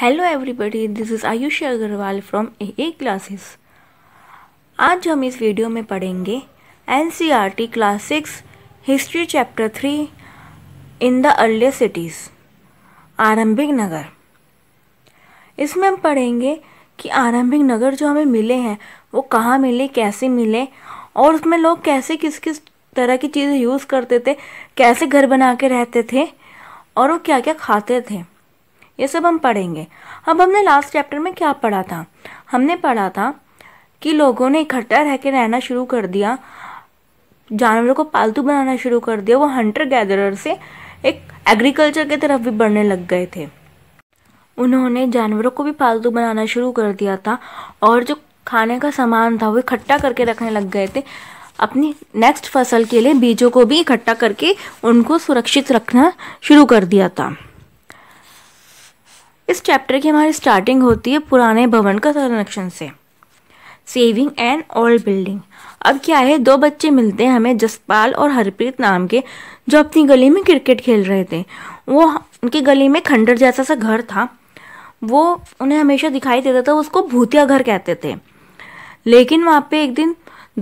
hello everybody this is Ayushi Agarwal from A A classes आज हम इस वीडियो में पढ़ेंगे N C R T class six history chapter three in the early cities आरंभिक नगर इसमें हम पढ़ेंगे कि आरंभिक नगर जो हमें मिले हैं वो कहाँ मिले कैसे मिले और उसमें लोग कैसे किस किस तरह की चीज़ें यूज़ करते थे कैसे घर बना के रहते थे और वो क्या क्या खाते थे ये सब हम पढ़ेंगे अब हमने लास्ट चैप्टर में क्या पढ़ा था हमने पढ़ा था कि लोगों ने इकट्ठा रह के रहना शुरू कर दिया जानवरों को पालतू बनाना शुरू कर दिया वो हंटर गैदरर से एक एग्रीकल्चर की तरफ भी बढ़ने लग गए थे उन्होंने जानवरों को भी पालतू बनाना शुरू कर दिया था और जो खाने का सामान था वो इकट्ठा करके रखने लग गए थे अपनी नेक्स्ट फसल के लिए बीजों को भी इकट्ठा करके उनको सुरक्षित रखना शुरू कर दिया था इस चैप्टर की हमारी स्टार्टिंग होती है पुराने भवन का संरक्षण से सेविंग एन ओल्ड बिल्डिंग अब क्या है दो बच्चे मिलते हैं हमें जसपाल और हरप्रीत नाम के जो अपनी गली में क्रिकेट खेल रहे थे वो उनकी गली में खंडर जैसा सा घर था वो उन्हें हमेशा दिखाई देता था उसको भूतिया घर कहते थे लेकिन वहाँ पे एक दिन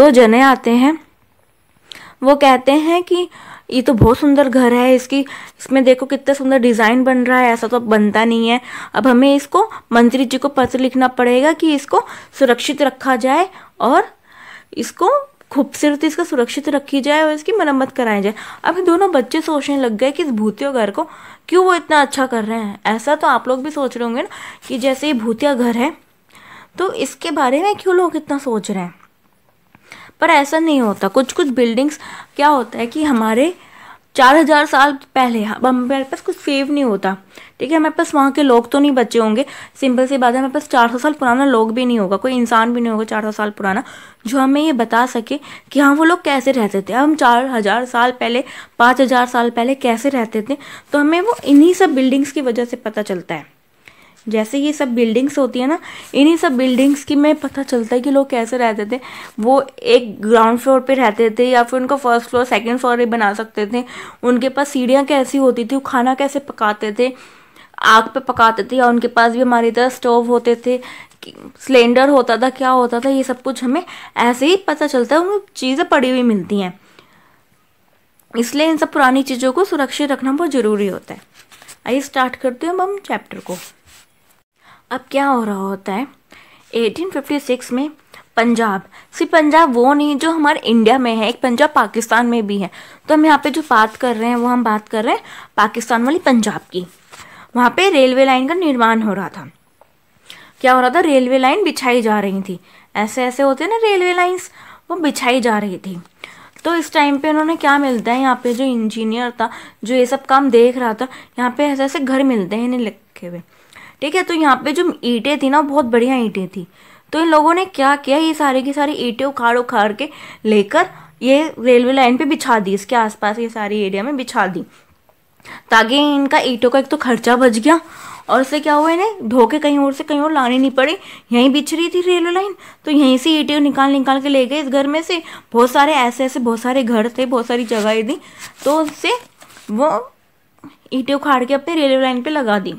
दो जने आते हैं वो कहते हैं कि ये तो बहुत सुंदर घर है इसकी इसमें देखो कितना सुंदर डिज़ाइन बन रहा है ऐसा तो अब बनता नहीं है अब हमें इसको मंत्री जी को पत्र लिखना पड़ेगा कि इसको सुरक्षित रखा जाए और इसको खूबसूरती इसका सुरक्षित रखी जाए और इसकी मरम्मत कराई जाए अब दोनों बच्चे सोचने लग गए कि इस भूतिया घर को क्यों वो इतना अच्छा कर रहे हैं ऐसा तो आप लोग भी सोच रहे होंगे ना कि जैसे ये भूतिया घर है तो इसके बारे में क्यों लोग इतना सोच रहे हैं पर ऐसा नहीं होता कुछ कुछ बिल्डिंग्स क्या होता है कि हमारे चार हज़ार साल पहले हमारे पास कुछ सेव नहीं होता ठीक है हमारे पास वहाँ के लोग तो नहीं बचे होंगे सिंपल सी बात है हमारे पास चार सौ साल पुराना लोग भी नहीं होगा कोई इंसान भी नहीं होगा चार सौ साल पुराना जो हमें ये बता सके कि हाँ वो लोग कैसे रहते थे हम चार हज़ार साल पहले पाँच हज़ार साल पहले कैसे रहते थे तो हमें वो इन्हीं सब बिल्डिंग्स की वजह से पता चलता है जैसे ये सब बिल्डिंग्स होती है ना इन्हीं सब बिल्डिंग्स की मैं पता चलता है कि लोग कैसे रहते थे वो एक ग्राउंड फ्लोर पे रहते थे या फिर उनको फर्स्ट फ्लोर सेकंड फ्लोर भी बना सकते थे उनके पास सीढ़ियाँ कैसी होती थी वो खाना कैसे पकाते थे आग पे पकाते थे या उनके पास भी हमारी तरह स्टोव होते थे सिलेंडर होता था क्या होता था ये सब कुछ हमें ऐसे ही पता चलता है हमें चीज़ें पड़ी हुई मिलती हैं इसलिए इन सब पुरानी चीज़ों को सुरक्षित रखना बहुत ज़रूरी होता है आइए स्टार्ट करते हैं अब हम चैप्टर को अब क्या हो रहा होता है 1856 में पंजाब सिर्फ पंजाब वो नहीं जो हमारे इंडिया में है एक पंजाब पाकिस्तान में भी है तो हम यहाँ पे जो बात कर रहे हैं वो हम बात कर रहे हैं पाकिस्तान वाली पंजाब की वहाँ पे रेलवे लाइन का निर्माण हो रहा था क्या हो रहा था रेलवे लाइन बिछाई जा रही थी ऐसे ऐसे होते हैं ना रेलवे लाइन्स वो बिछाई जा रही थी तो इस टाइम पे उन्होंने क्या मिलता है यहाँ पे जो इंजीनियर था जो ये सब काम देख रहा था यहाँ पे ऐसे ऐसे घर मिलते हैं इन्हें लिखे हुए ठीक है तो यहाँ पे जो ईंटें थी ना बहुत बढ़िया ईंटें थी तो इन लोगों ने क्या किया ये सारे की सारी ईंटें उखाड़ उखाड़ के लेकर ये रेलवे लाइन पे बिछा दी इसके आसपास ये सारी एरिया में बिछा दी ताकि इनका ईंटों का एक तो खर्चा बच गया और उससे क्या हुआ इन्हें धोके कहीं और से कहीं और लानी नहीं पड़ी यहीं बिछ रही थी रेलवे लाइन तो यहीं से ईटें निकाल निकाल के ले गए इस घर में से बहुत सारे ऐसे ऐसे बहुत सारे घर थे बहुत सारी जगह थी तो उससे वो ईटें उखाड़ के अपने रेलवे लाइन पे लगा दी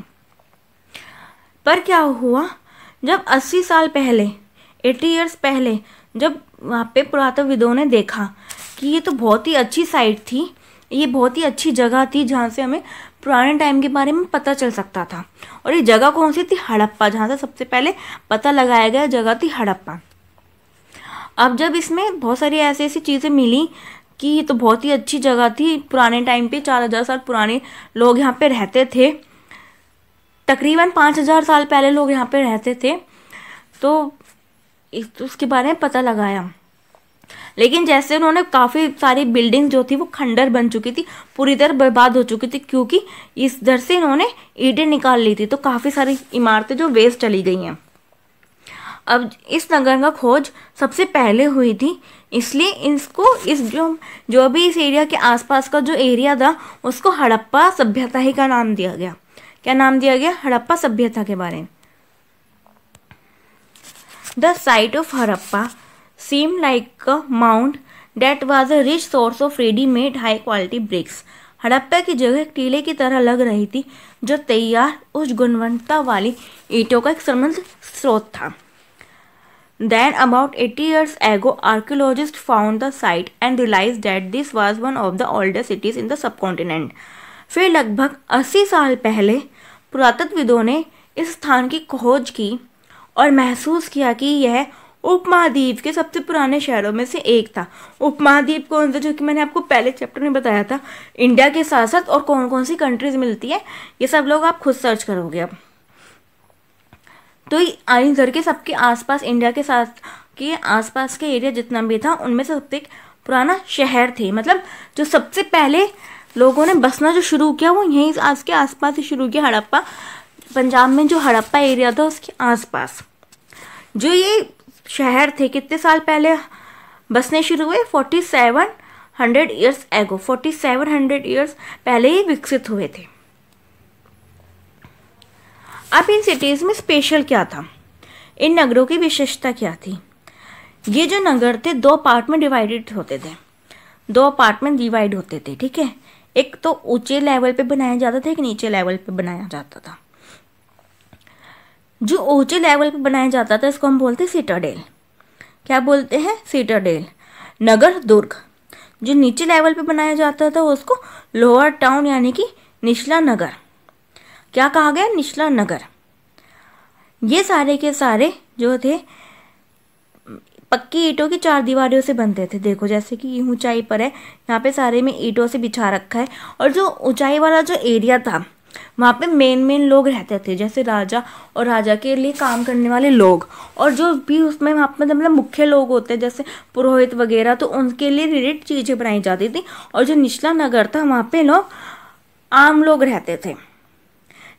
पर क्या हुआ जब अस्सी साल पहले एटी ईयर्स पहले जब वहाँ पे पुरातत्वविदों ने देखा कि ये तो बहुत ही अच्छी साइट थी ये बहुत ही अच्छी जगह थी जहाँ से हमें पुराने टाइम के बारे में पता चल सकता था और ये जगह कौन सी थी हड़प्पा जहाँ से सबसे पहले पता लगाया गया जगह थी हड़प्पा अब जब इसमें बहुत सारी ऐसी ऐसी चीज़ें मिली कि ये तो बहुत ही अच्छी जगह थी पुराने टाइम पे चार हज़ार साल पुराने लोग यहाँ पे रहते थे तकरीबन पाँच हज़ार साल पहले लोग यहाँ पे रहते थे तो उसके बारे में पता लगाया लेकिन जैसे उन्होंने काफ़ी सारी बिल्डिंग जो थी वो खंडर बन चुकी थी पूरी तरह बर्बाद हो चुकी थी क्योंकि इस दर से इन्होंने ईटें निकाल ली थी तो काफ़ी सारी इमारतें जो वेस्ट चली गई हैं अब इस नगर का खोज सबसे पहले हुई थी इसलिए इसको इस जो जो भी इस एरिया के आसपास का जो एरिया था उसको हड़प्पा सभ्यता ही का नाम दिया गया क्या नाम दिया गया हड़प्पा सभ्यता के बारे में the site of Harappa seem like mound that was a rich source of readymade high quality bricks Harappa की जगह टीले की तरह लग रही थी जो तैयार उच्च गुणवत्ता वाली ईटों का एक समृद्ध स्रोत था then about about years ago archaeologist found the site and realise that this was one of the the cities in the subcontinent फिर लगभग 80 साल पहले पुरातत्वविदों ने इस स्थान की खोज की और महसूस किया कि यह उपमहाद्वीप के सबसे पुराने शहरों में से एक था उपमहाद्वीप कौन सा जो कि मैंने आपको पहले चैप्टर में बताया था इंडिया के साथ साथ और कौन कौन सी कंट्रीज मिलती है ये सब लोग आप खुद सर्च करोगे अब तो आइंजर के सबके आसपास इंडिया के साथ के आसपास के एरिया जितना भी था उनमें से सबसे पुराना शहर थे मतलब जो सबसे पहले लोगों ने बसना जो शुरू किया वो यहीं आज के आसपास ही शुरू किया हड़प्पा पंजाब में जो हड़प्पा एरिया था उसके आसपास जो ये शहर थे कितने साल पहले बसने शुरू हुए forty seven hundred years ago forty seven hundred years पहले ही विकसित हुए थे अब इन सिटीज़ में स्पेशल क्या था इन नगरों की विशेषता क्या थी ये जो नगर थे दो पार्ट में डिवाइडेड होते थे दो पार्ट में डिवाइड होते थे ठीक है एक तो ऊंचे लेवल पे बनाया जाता था एक नीचे लेवल पे बनाया जाता था जो ऊंचे लेवल पे बनाया जाता था इसको हम बोलते हैं सीटाडेल क्या बोलते हैं सीटाडेल नगर दुर्ग जो नीचे लेवल पे बनाया जाता था उसको लोअर टाउन यानी कि निचला नगर क्या कहा गया निचला नगर ये सारे के सारे जो थे पक्की ईंटों की चार दीवारियों से बनते थे देखो जैसे कि ये ऊंचाई पर है यहाँ पे सारे में ईंटों से बिछा रखा है और जो ऊंचाई वाला जो एरिया था वहाँ पे मेन मेन लोग रहते थे जैसे राजा और राजा के लिए काम करने वाले लोग और जो भी उसमें वहाँ पे मतलब मुख्य लोग होते हैं जैसे पुरोहित वगैरह तो उनके लिए रिलेटेड चीज़ें बनाई जाती थी और जो निचला नगर था वहाँ पे लोग आम लोग रहते थे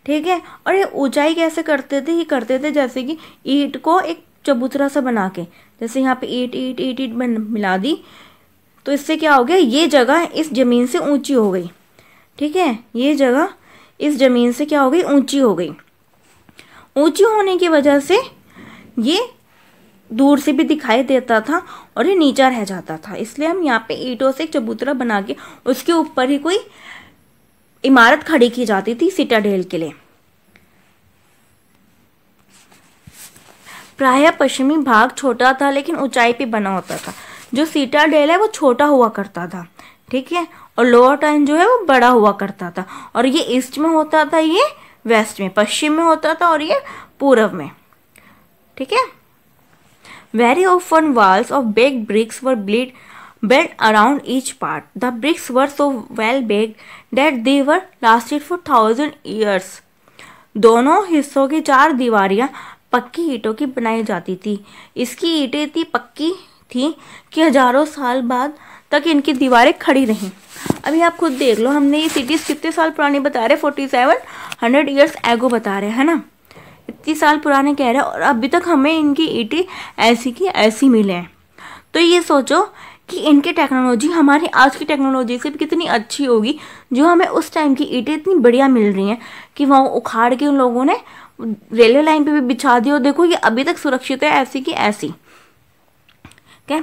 ठीक है और ये ऊंचाई कैसे करते थे ये करते थे जैसे कि ईट को एक चबूतरा सा बना के जैसे यहाँ पे एट एट एट एट बन मिला दी तो इससे क्या हो गया ये जगह इस ज़मीन से ऊंची हो गई ठीक है ये जगह इस ज़मीन से क्या हो गई ऊंची हो गई ऊंची होने की वजह से ये दूर से भी दिखाई देता था और ये नीचा रह जाता था इसलिए हम यहाँ पे ईंटों से चबूतरा बना के उसके ऊपर ही कोई इमारत खड़ी की जाती थी सिटाडेल के लिए प्रायः पश्चिमी भाग छोटा था लेकिन ऊंचाई पे बना होता था जो सीटा डेल है वो छोटा हुआ करता था ठीक है और लोअर टाइम जो है वो बड़ा हुआ करता था और ये ईस्ट में होता था ये वेस्ट में पश्चिम में होता था और ये पूर्व में ठीक है very often walls of baked bricks were bleed built around each part the bricks were so well baked that they were lasted for thousand years दोनों हिस्सों की चार दीवारियाँ पक्की ईंटों की बनाई जाती थी इसकी ईंटें इतनी पक्की थी कि हजारों साल बाद तक इनकी दीवारें खड़ी रहीं अभी आप खुद देख लो हमने ये सिटीज़ कितने साल पुरानी बता रहे फोर्टी सेवन हंड्रेड ईयर्स एगो बता रहे हैं ना इतनी साल पुराने कह रहे हैं और अभी तक हमें इनकी ईटें ऐसी की ऐसी मिले हैं तो ये सोचो कि इनकी टेक्नोलॉजी हमारी आज की टेक्नोलॉजी से भी कितनी अच्छी होगी जो हमें उस टाइम की ईटें इतनी बढ़िया मिल रही हैं कि वहाँ उखाड़ के उन लोगों ने रेलवे लाइन पे भी बिछा दिया और देखो ये अभी तक सुरक्षित है ऐसी की ऐसी क्या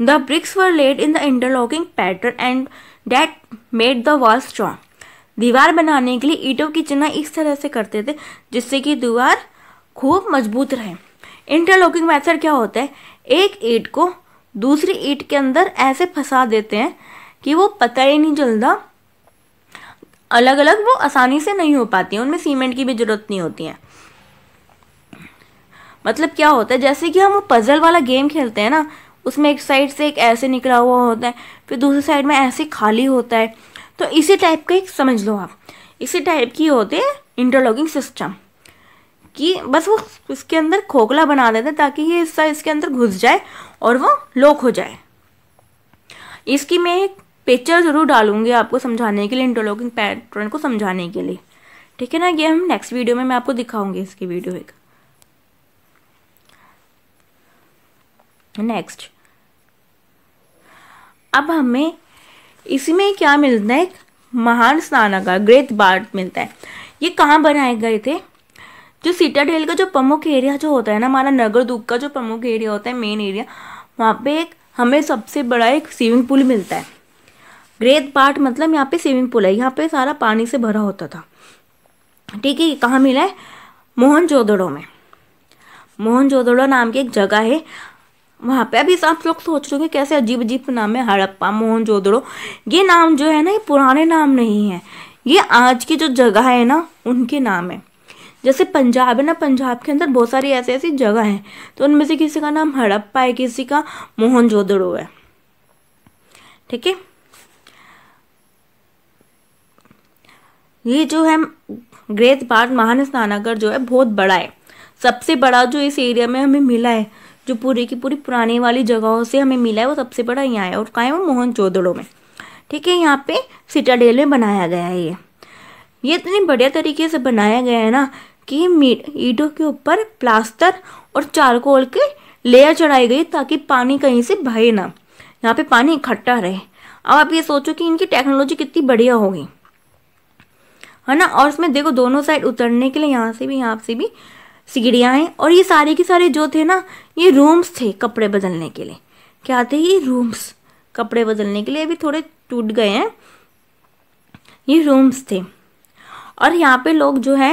the bricks were laid in the interlocking pattern and that made the wall strong दीवार बनाने के लिए ईटों की चना इस तरह से करते थे जिससे कि दीवार खूब मजबूत रहे इंटरलॉकिंग मेथड क्या होता है एक ईट को दूसरी ईट के अंदर ऐसे फंसा देते हैं कि वो पता ही नहीं चलता अलग अलग वो आसानी से नहीं हो पाती हैं उनमें सीमेंट की भी ज़रूरत नहीं होती है मतलब क्या होता है जैसे कि हम पज़ल वाला गेम खेलते हैं ना उसमें एक साइड से एक ऐसे निकला हुआ होता है फिर दूसरी साइड में ऐसे खाली होता है तो इसी टाइप का एक समझ लो आप इसी टाइप की होती है इंटरलॉकिंग सिस्टम कि बस वो इसके अंदर खोखला बना देते ताकि ये हिस्सा इसके अंदर घुस जाए और वो लॉक हो जाए इसकी मैं एक पिक्चर ज़रूर डालूंगी आपको समझाने के लिए इंटरलॉकिंग पैटर्न को समझाने के लिए ठीक है ना ये हम नेक्स्ट वीडियो में मैं आपको दिखाऊंगी इसकी वीडियो एक नेक्स्ट अब हमें इसमें क्या मिलता है एक महान स्नानागार ग्रेट बार्ट मिलता है ये कहाँ बनाए गए थे जो सीटाडेल का जो प्रमुख एरिया जो होता है ना हमारा नगर दुख का जो प्रमुख एरिया होता है मेन एरिया वहाँ पे एक हमें सबसे बड़ा एक स्विमिंग पूल मिलता है ग्रेट पार्ट मतलब यहाँ पे स्विमिंग पूल है यहाँ पे सारा पानी से भरा होता था ठीक है कहाँ मिला है मोहन में मोहन नाम की एक जगह है वहाँ पे अभी आप लोग सोच रहे हो कैसे अजीब अजीब नाम है हड़प्पा मोहनजोदड़ो ये नाम जो है ना ये पुराने नाम नहीं है ये आज की जो जगह है ना उनके नाम है जैसे पंजाब है ना पंजाब के अंदर बहुत सारी ऐसी ऐसी जगह हैं तो उनमें से किसी का नाम हड़प्पा है किसी का मोहन जोदड़ो है ठीक है ये जो है ग्रेट पार्ट महान स्नानागर जो है बहुत बड़ा है सबसे बड़ा जो इस एरिया में हमें मिला है जो पूरी की पूरी पुराने वाली जगहों से हमें मिला है वो सबसे बड़ा यहाँ है और कहाँ है वो मोहन चौदड़ों में ठीक है यहाँ पे सिटाडेल में बनाया गया है ये ये इतनी बढ़िया तरीके से बनाया गया है ना कि ईटों के ऊपर प्लास्टर और चारकोल के लेयर चढ़ाई गई ताकि पानी कहीं से बहे ना यहाँ पे पानी इकट्ठा रहे अब आप ये सोचो कि इनकी टेक्नोलॉजी कितनी बढ़िया होगी है ना और इसमें देखो दोनों साइड उतरने के लिए यहाँ से भी यहाँ से भी सीढ़ियाँ हैं और ये सारे के सारे जो थे ना ये रूम्स थे कपड़े बदलने के लिए क्या थे ये रूम्स कपड़े बदलने के लिए अभी थोड़े टूट गए हैं ये रूम्स थे और यहाँ पे लोग जो है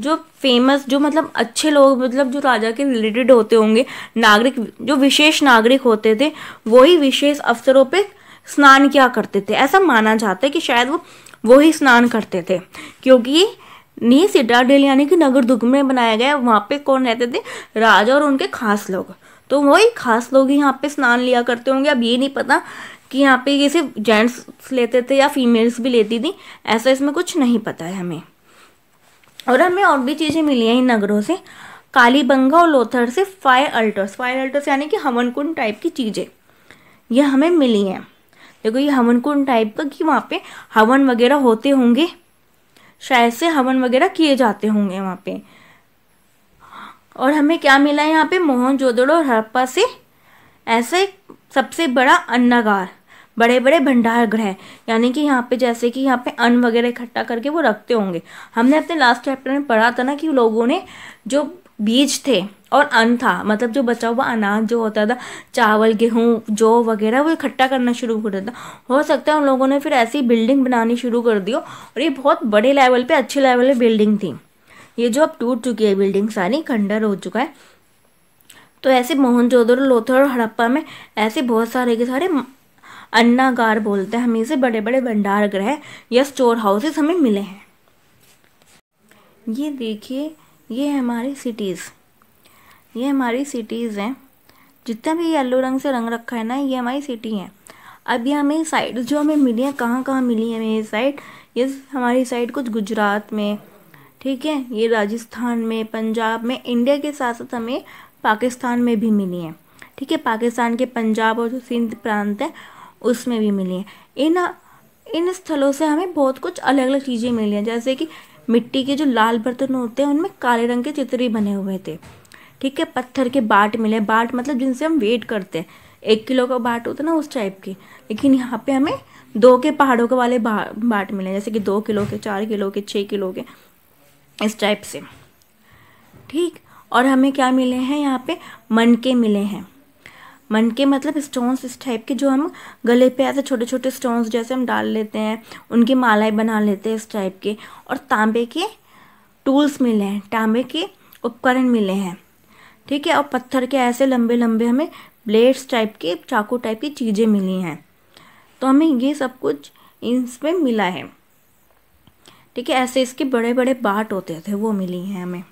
जो फेमस जो मतलब अच्छे लोग मतलब जो राजा के रिलेटेड होते होंगे नागरिक जो विशेष नागरिक होते थे वही विशेष अवसरों पे स्नान किया करते थे ऐसा माना जाता है कि शायद वो वही स्नान करते थे क्योंकि नी डेल यानी कि नगर दुग में बनाया गया वहाँ पे कौन रहते थे राजा और उनके खास लोग तो वही खास लोग ही यहाँ पे स्नान लिया करते होंगे अब ये नहीं पता कि यहाँ पे ये सिर्फ जेंट्स लेते थे या फीमेल्स भी लेती थी ऐसा इसमें कुछ नहीं पता है हमें और हमें और भी चीज़ें मिली हैं इन नगरों से कालीबंगा और लोथर से फायर अल्टर्स फायर अल्टर्स यानी कि हवन कुंड टाइप की चीज़ें ये हमें मिली हैं देखो ये हवन कुंड टाइप का कि वहाँ पे हवन वगैरह होते होंगे शायद से हवन वगैरह किए जाते होंगे वहाँ पे और हमें क्या मिला है यहाँ पे मोहन जोदड़ो और हड़प्पा से ऐसा एक सबसे बड़ा अन्नागार बड़े बड़े भंडार गृह यानी कि यहाँ पे जैसे कि यहाँ पे अन्न वगैरह इकट्ठा करके वो रखते होंगे हमने अपने लास्ट चैप्टर में पढ़ा था ना कि लोगों ने जो बीज थे और था मतलब जो बचा हुआ अनाज जो होता था चावल गेहूँ जौ वगैरह वो इकट्ठा करना शुरू कर देता हो सकता है उन लोगों ने फिर ऐसी बिल्डिंग बनानी शुरू कर दी हो और ये बहुत बड़े लेवल पर अच्छे लेवल पर बिल्डिंग थी ये जो अब टूट चुकी है बिल्डिंग सारी खंडर हो चुका है तो ऐसे मोहनजोदड़ो लोथर और हड़प्पा में ऐसे बहुत सारे के सारे अन्नागार बोलते हैं हमें से बड़े बड़े भंडार ग्रह या स्टोर हाउसेस हमें मिले हैं ये देखिए ये हमारे हमारी सिटीज़ ये हमारी सिटीज़ हैं जितना भी येलो रंग से रंग रखा है ना ये हमारी सिटी हैं अब ये हमें साइड जो हमें मिली हैं कहाँ कहाँ मिली है हमें ये साइड ये हमारी साइड कुछ गुजरात में ठीक है ये राजस्थान में पंजाब में इंडिया के साथ साथ हमें पाकिस्तान में भी मिली हैं ठीक है पाकिस्तान के पंजाब और जो सिंध प्रांत है उसमें भी मिली हैं इन इन स्थलों से हमें बहुत कुछ अलग अलग चीज़ें मिली हैं जैसे कि मिट्टी के जो लाल बर्तन होते हैं उनमें काले रंग के चित्र ही बने हुए थे ठीक है पत्थर के बाट मिले बाट मतलब जिनसे हम वेट करते हैं एक किलो का बाट होता है ना उस टाइप के लेकिन यहाँ पे हमें दो के पहाड़ों के वाले बा, बाट मिले जैसे कि दो किलो के चार किलो के छः किलो के इस टाइप से ठीक और हमें क्या मिले हैं यहाँ पे मनके मिले हैं मनके मतलब स्टोन्स इस टाइप के जो हम गले पे ऐसे छोटे छोटे स्टोन्स जैसे हम डाल लेते हैं उनकी मालाएं बना लेते हैं इस टाइप के और तांबे के टूल्स मिले हैं तांबे के उपकरण मिले हैं ठीक है और पत्थर के ऐसे लंबे लंबे हमें ब्लेड्स टाइप के चाकू टाइप की चीज़ें मिली हैं तो हमें ये सब कुछ इसमें मिला है ठीक है ऐसे इसके बड़े बड़े बाट होते थे वो मिली हैं हमें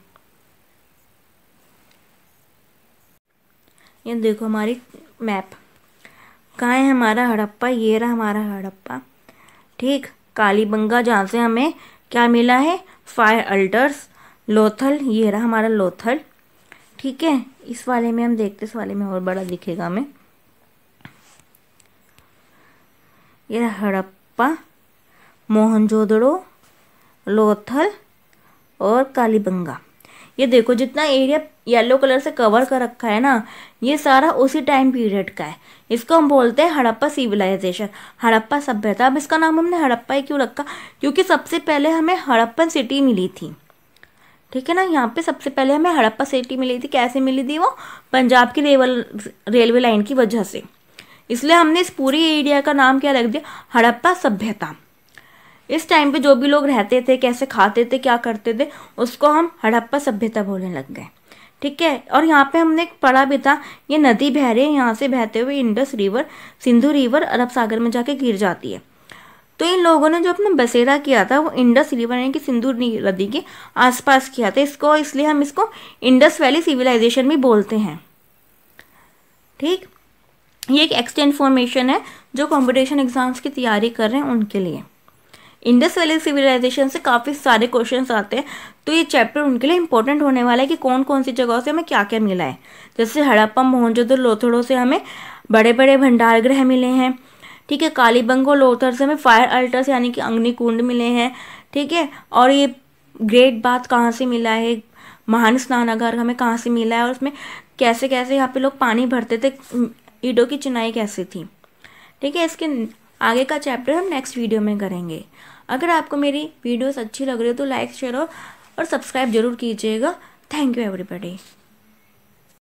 ये देखो हमारी मैप कहाँ है हमारा हड़प्पा ये रहा हमारा हड़प्पा ठीक कालीबंगा जहाँ से हमें क्या मिला है फायर अल्टर्स लोथल ये रहा हमारा लोथल ठीक है इस वाले में हम देखते इस वाले में और बड़ा दिखेगा हमें ये हड़प्पा मोहनजोदड़ो लोथल और कालीबंगा ये देखो जितना एरिया येलो कलर से कवर कर रखा है ना ये सारा उसी टाइम पीरियड का है इसको हम बोलते हैं हड़प्पा सिविलाइजेशन हड़प्पा सभ्यता अब इसका नाम हमने हड़प्पा ही क्यों रखा क्योंकि सबसे पहले हमें हड़प्पन सिटी मिली थी ठीक है ना यहाँ पे सबसे पहले हमें हड़प्पा सिटी मिली थी कैसे मिली थी वो पंजाब की रेवल रेलवे लाइन की वजह से इसलिए हमने इस पूरी एरिया का नाम क्या रख दिया हड़प्पा सभ्यता इस टाइम पे जो भी लोग रहते थे कैसे खाते थे क्या करते थे उसको हम हड़प्पा सभ्यता बोलने लग गए ठीक है और यहाँ पे हमने पढ़ा भी था ये नदी बह रही है यहाँ से बहते हुए इंडस रिवर सिंधु रिवर अरब सागर में जाके गिर जाती है तो इन लोगों ने जो अपना बसेरा किया था वो इंडस रिवर यानी कि सिंधु नदी के आसपास किया था इसको इसलिए हम इसको इंडस वैली सिविलाइजेशन भी बोलते हैं ठीक ये एक एक्स्ट्रा फॉर्मेशन है जो कॉम्पिटिशन एग्जाम्स की तैयारी कर रहे हैं उनके लिए इंडस वैली सिविलाइजेशन से काफ़ी सारे क्वेश्चंस आते हैं तो ये चैप्टर उनके लिए इंपॉर्टेंट होने वाला है कि कौन कौन सी जगहों से हमें क्या क्या मिला है जैसे हड़प्पा मोहनजोदड़ो लोथड़ों से हमें बड़े बड़े भंडार गृह मिले हैं ठीक है कालीबंग और लोथर से हमें फायर अल्टर्स यानी कि अग्निकुंड मिले हैं ठीक है और ये ग्रेट बात कहाँ से मिला है महान स्नानागार हमें कहाँ से मिला है और उसमें कैसे कैसे यहाँ पे लोग पानी भरते थे ईडो की चिनाई कैसे थी ठीक है इसके आगे का चैप्टर हम नेक्स्ट वीडियो में करेंगे अगर आपको मेरी वीडियोस अच्छी लग रही हो तो लाइक शेयर और सब्सक्राइब जरूर कीजिएगा थैंक यू एवरीबडी